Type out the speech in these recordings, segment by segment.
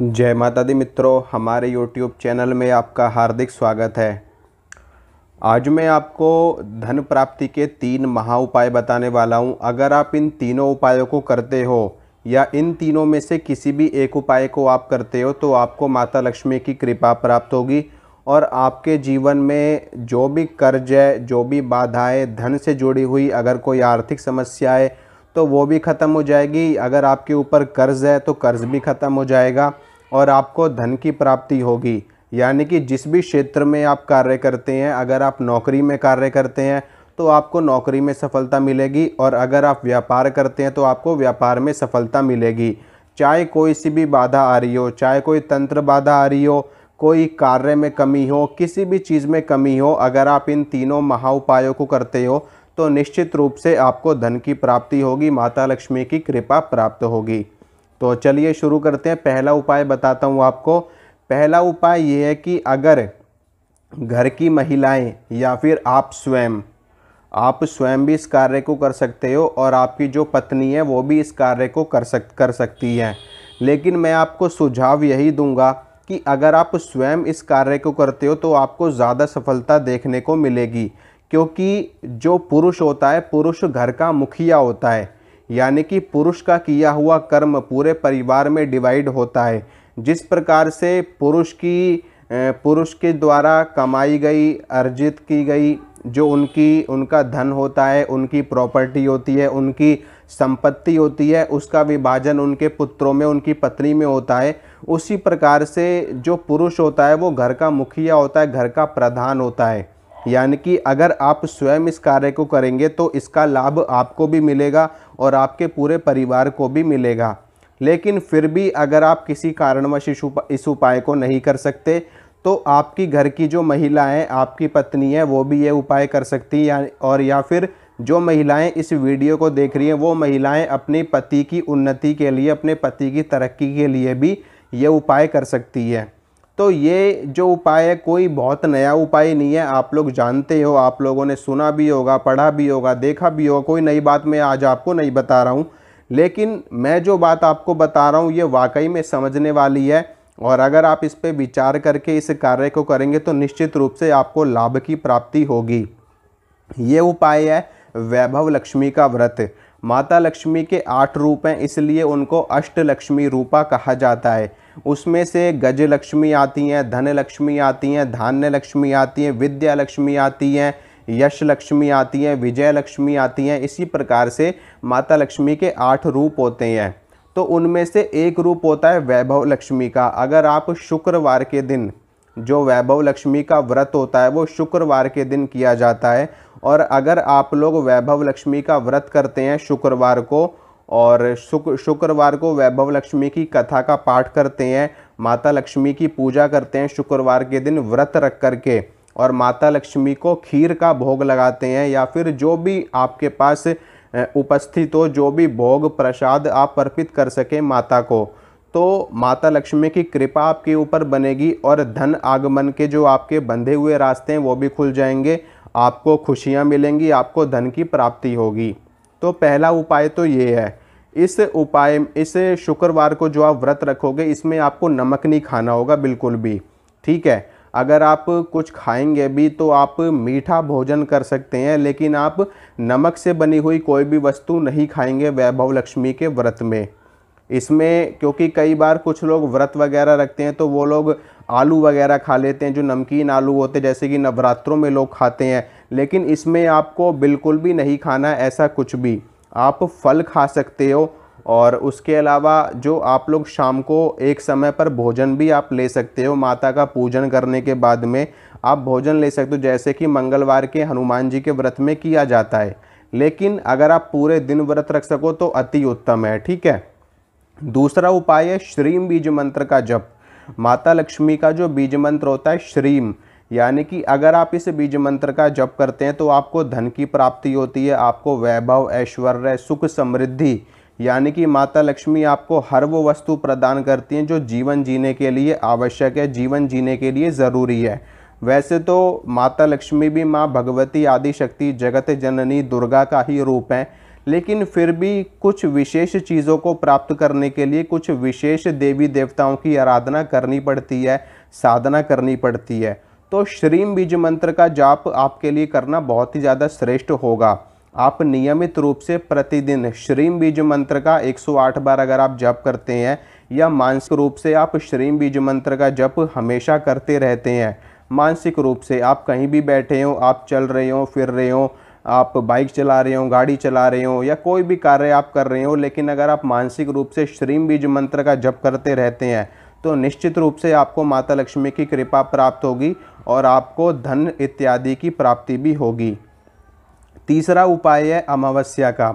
जय माता दी मित्रों हमारे YouTube चैनल में आपका हार्दिक स्वागत है आज मैं आपको धन प्राप्ति के तीन महा उपाय बताने वाला हूँ अगर आप इन तीनों उपायों को करते हो या इन तीनों में से किसी भी एक उपाय को आप करते हो तो आपको माता लक्ष्मी की कृपा प्राप्त होगी और आपके जीवन में जो भी कर्ज है जो भी बाधाएं धन से जुड़ी हुई अगर कोई आर्थिक समस्या है तो वो भी ख़त्म हो जाएगी अगर आपके ऊपर कर्ज़ है तो कर्ज़ भी ख़त्म हो जाएगा और आपको धन की प्राप्ति होगी यानी कि जिस भी क्षेत्र में आप कार्य करते हैं अगर आप नौकरी में कार्य करते हैं तो आपको नौकरी में सफलता मिलेगी और अगर आप व्यापार करते हैं तो आपको व्यापार में सफलता मिलेगी चाहे कोई सी भी बाधा आ रही हो चाहे कोई तंत्र बाधा आ रही हो कोई कार्य में कमी हो किसी भी चीज़ में कमी हो अगर आप इन तीनों महा उपायों को करते हो तो निश्चित रूप से आपको धन की प्राप्ति होगी माता लक्ष्मी की कृपा प्राप्त होगी तो चलिए शुरू करते हैं पहला उपाय बताता हूँ आपको पहला उपाय ये है कि अगर घर की महिलाएं या फिर आप स्वयं आप स्वयं भी इस कार्य को कर सकते हो और आपकी जो पत्नी है वो भी इस कार्य को कर सक कर सकती है लेकिन मैं आपको सुझाव यही दूंगा कि अगर आप स्वयं इस कार्य को करते हो तो आपको ज़्यादा सफलता देखने को मिलेगी क्योंकि जो पुरुष होता है पुरुष घर का मुखिया होता है यानी कि पुरुष का किया हुआ कर्म पूरे परिवार में डिवाइड होता है जिस प्रकार से पुरुष की पुरुष के द्वारा कमाई गई अर्जित की गई जो उनकी उनका धन होता है उनकी प्रॉपर्टी होती है उनकी संपत्ति होती है उसका विभाजन उनके पुत्रों में उनकी पत्नी में होता है उसी प्रकार से जो पुरुष होता है वो घर का मुखिया होता है घर का प्रधान होता है यानी कि अगर आप स्वयं इस कार्य को करेंगे तो इसका लाभ आपको भी मिलेगा और आपके पूरे परिवार को भी मिलेगा लेकिन फिर भी अगर आप किसी कारणवश इस उपाय को नहीं कर सकते तो आपकी घर की जो महिलाएं आपकी पत्नी है वो भी ये उपाय कर सकती या और या फिर जो महिलाएं इस वीडियो को देख रही हैं वो महिलाएं अपने पति की उन्नति के लिए अपने पति की तरक्की के लिए भी ये उपाय कर सकती है तो ये जो उपाय है कोई बहुत नया उपाय नहीं है आप लोग जानते हो आप लोगों ने सुना भी होगा पढ़ा भी होगा देखा भी होगा कोई नई बात मैं आज आपको नहीं बता रहा हूँ लेकिन मैं जो बात आपको बता रहा हूँ ये वाकई में समझने वाली है और अगर आप इस पर विचार करके इस कार्य को करेंगे तो निश्चित रूप से आपको लाभ की प्राप्ति होगी ये उपाय है वैभव लक्ष्मी का व्रत माता लक्ष्मी के आठ रूप हैं इसलिए उनको अष्ट लक्ष्मी रूपा कहा जाता है उसमें से गज लक्ष्मी आती हैं धन लक्ष्मी आती हैं धान्य लक्ष्मी आती हैं विद्या लक्ष्मी आती हैं यश लक्ष्मी आती हैं विजय लक्ष्मी आती हैं इसी प्रकार से माता लक्ष्मी के आठ रूप होते हैं तो उनमें से एक रूप होता है वैभव लक्ष्मी का अगर आप शुक्रवार के दिन जो वैभव लक्ष्मी का व्रत होता है वो शुक्रवार के दिन किया जाता है और अगर आप लोग वैभव लक्ष्मी का व्रत करते हैं शुक्रवार को और शुक्र शुक्रवार को वैभव लक्ष्मी की कथा का पाठ करते हैं माता लक्ष्मी की पूजा करते हैं शुक्रवार के दिन व्रत रख कर के और माता लक्ष्मी को खीर का भोग लगाते हैं या फिर जो भी आपके पास उपस्थित हो जो भी भोग प्रसाद आप अर्पित कर सकें माता को तो माता लक्ष्मी की कृपा आपके ऊपर बनेगी और धन आगमन के जो आपके बंधे हुए रास्ते हैं वो भी खुल जाएंगे आपको खुशियाँ मिलेंगी आपको धन की प्राप्ति होगी तो पहला उपाय तो ये है इस उपाय इस शुक्रवार को जो आप व्रत रखोगे इसमें आपको नमक नहीं खाना होगा बिल्कुल भी ठीक है अगर आप कुछ खाएंगे भी तो आप मीठा भोजन कर सकते हैं लेकिन आप नमक से बनी हुई कोई भी वस्तु नहीं खाएंगे वैभव लक्ष्मी के व्रत में इसमें क्योंकि कई बार कुछ लोग व्रत वगैरह रखते हैं तो वो लोग आलू वगैरह खा लेते हैं जो नमकीन आलू होते हैं जैसे कि नवरात्रों में लोग खाते हैं लेकिन इसमें आपको बिल्कुल भी नहीं खाना ऐसा कुछ भी आप फल खा सकते हो और उसके अलावा जो आप लोग शाम को एक समय पर भोजन भी आप ले सकते हो माता का पूजन करने के बाद में आप भोजन ले सकते हो जैसे कि मंगलवार के हनुमान जी के व्रत में किया जाता है लेकिन अगर आप पूरे दिन व्रत रख सको तो अति उत्तम है ठीक है दूसरा उपाय है श्रीम बीज मंत्र का जप माता लक्ष्मी का जो बीज मंत्र होता है श्रीम यानी कि अगर आप इस बीज मंत्र का जप करते हैं तो आपको धन की प्राप्ति होती है आपको वैभव ऐश्वर्य सुख समृद्धि यानी कि माता लक्ष्मी आपको हर वो वस्तु प्रदान करती हैं जो जीवन जीने के लिए आवश्यक है जीवन जीने के लिए ज़रूरी है वैसे तो माता लक्ष्मी भी माँ भगवती आदि शक्ति जगत जननी दुर्गा का ही रूप है लेकिन फिर भी कुछ विशेष चीज़ों को प्राप्त करने के लिए कुछ विशेष देवी देवताओं की आराधना करनी पड़ती है साधना करनी पड़ती है तो श्रीम बीज मंत्र का जाप आपके लिए करना बहुत ही ज़्यादा श्रेष्ठ होगा आप नियमित रूप से प्रतिदिन श्रीम बीज मंत्र का 108 बार अगर आप जप करते हैं या मानसिक रूप से आप श्रीम बीज मंत्र का जप हमेशा करते रहते हैं मानसिक रूप से आप कहीं भी बैठे हों आप चल रहे हों फिर रहे हों आप बाइक चला रहे हो गाड़ी चला रहे हो या कोई भी कार्य आप कर रहे हो लेकिन अगर आप मानसिक रूप से श्रीम बीज मंत्र का जप करते रहते हैं तो निश्चित रूप से आपको माता लक्ष्मी की कृपा प्राप्त होगी और आपको धन इत्यादि की प्राप्ति भी होगी तीसरा उपाय है अमावस्या का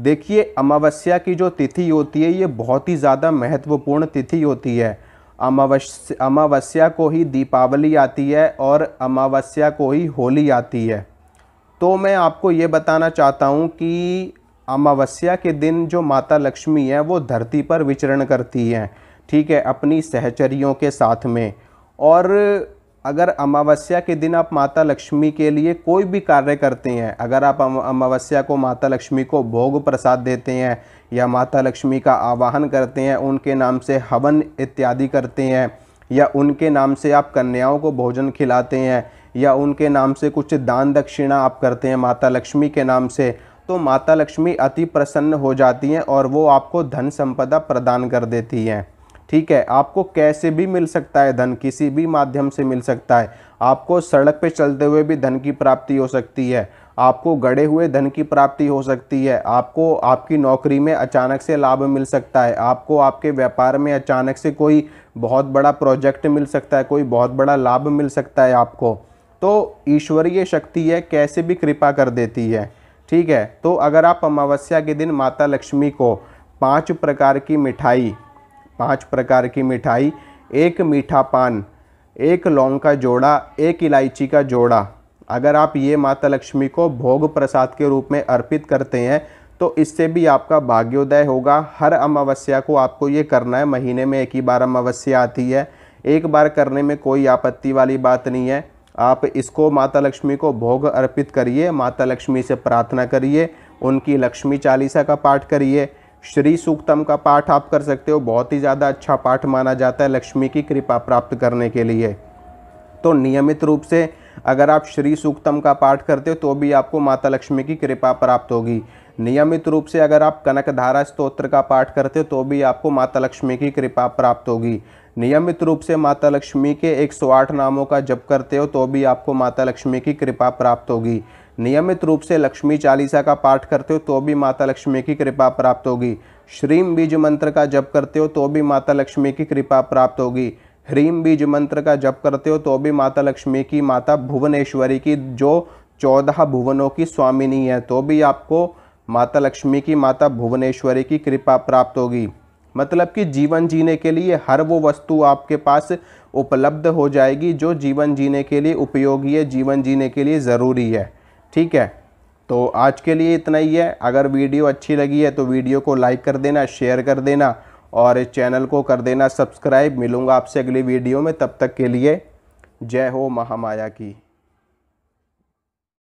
देखिए अमावस्या की जो तिथि होती है ये बहुत ही ज़्यादा महत्वपूर्ण तिथि होती है अमावस्या अमावस्या को ही दीपावली आती है और अमावस्या को ही होली आती है तो मैं आपको ये बताना चाहता हूँ कि अमावस्या के दिन जो माता लक्ष्मी है वो धरती पर विचरण करती हैं ठीक है अपनी सहचरियों के साथ में और अगर अमावस्या के दिन आप माता लक्ष्मी के लिए कोई भी कार्य करते हैं अगर आप अमावस्या को माता लक्ष्मी को भोग प्रसाद देते हैं या माता लक्ष्मी का आवाहन करते हैं उनके नाम से हवन इत्यादि करते हैं या उनके नाम से आप कन्याओं को भोजन खिलाते हैं या उनके नाम से कुछ दान दक्षिणा आप करते हैं माता लक्ष्मी के नाम से तो माता लक्ष्मी अति प्रसन्न हो जाती हैं और वो आपको धन संपदा प्रदान कर देती हैं ठीक है आपको कैसे भी मिल सकता है धन किसी भी माध्यम से मिल सकता है आपको सड़क पे चलते हुए भी धन की प्राप्ति हो सकती है आपको गड़े हुए धन की प्राप्ति हो सकती है आपको आपकी नौकरी में अचानक से लाभ मिल सकता है आपको आपके व्यापार में अचानक से कोई बहुत बड़ा प्रोजेक्ट मिल सकता है कोई बहुत बड़ा लाभ मिल सकता है आपको तो ईश्वरीय शक्ति है कैसे भी कृपा कर देती है ठीक है तो अगर आप अमावस्या के दिन माता लक्ष्मी को पांच प्रकार की मिठाई पांच प्रकार की मिठाई एक मीठा पान एक लौंग का जोड़ा एक इलायची का जोड़ा अगर आप ये माता लक्ष्मी को भोग प्रसाद के रूप में अर्पित करते हैं तो इससे भी आपका भाग्योदय होगा हर अमावस्या को आपको ये करना है महीने में एक ही बार अमावस्या आती है एक बार करने में कोई आपत्ति वाली बात नहीं है आप इसको माता लक्ष्मी को भोग अर्पित करिए माता लक्ष्मी से प्रार्थना करिए उनकी लक्ष्मी चालीसा का पाठ करिए श्री सूक्तम का पाठ आप कर सकते हो बहुत ही ज़्यादा अच्छा पाठ माना जाता है लक्ष्मी की कृपा प्राप्त करने के लिए तो नियमित रूप से अगर आप श्री सूक्तम का पाठ करते हो तो भी आपको माता लक्ष्मी की कृपा प्राप्त होगी नियमित रूप से अगर आप कनकधारा स्तोत्र का पाठ करते हो तो भी आपको माता लक्ष्मी की कृपा प्राप्त होगी नियमित रूप से माता लक्ष्मी के 108 नामों का जप करते हो तो भी आपको माता लक्ष्मी की कृपा प्राप्त होगी नियमित रूप से लक्ष्मी चालीसा का पाठ करते हो तो भी माता लक्ष्मी की कृपा प्राप्त होगी श्रीम बीज मंत्र का जप करते हो तो भी माता लक्ष्मी की कृपा प्राप्त होगी ह्रीम बीज मंत्र का जप करते हो तो भी माता लक्ष्मी की माता भुवनेश्वरी की जो चौदह भुवनों की स्वामिनी है तो भी आपको माता लक्ष्मी की माता भुवनेश्वरी की कृपा प्राप्त होगी मतलब कि जीवन जीने के लिए हर वो वस्तु आपके पास उपलब्ध हो जाएगी जो जीवन जीने के लिए उपयोगी है जीवन जीने के लिए ज़रूरी है ठीक है तो आज के लिए इतना ही है अगर वीडियो अच्छी लगी है तो वीडियो को लाइक कर देना शेयर कर देना और चैनल को कर देना सब्सक्राइब मिलूँगा आपसे अगली वीडियो में तब तक के लिए जय हो महामाया की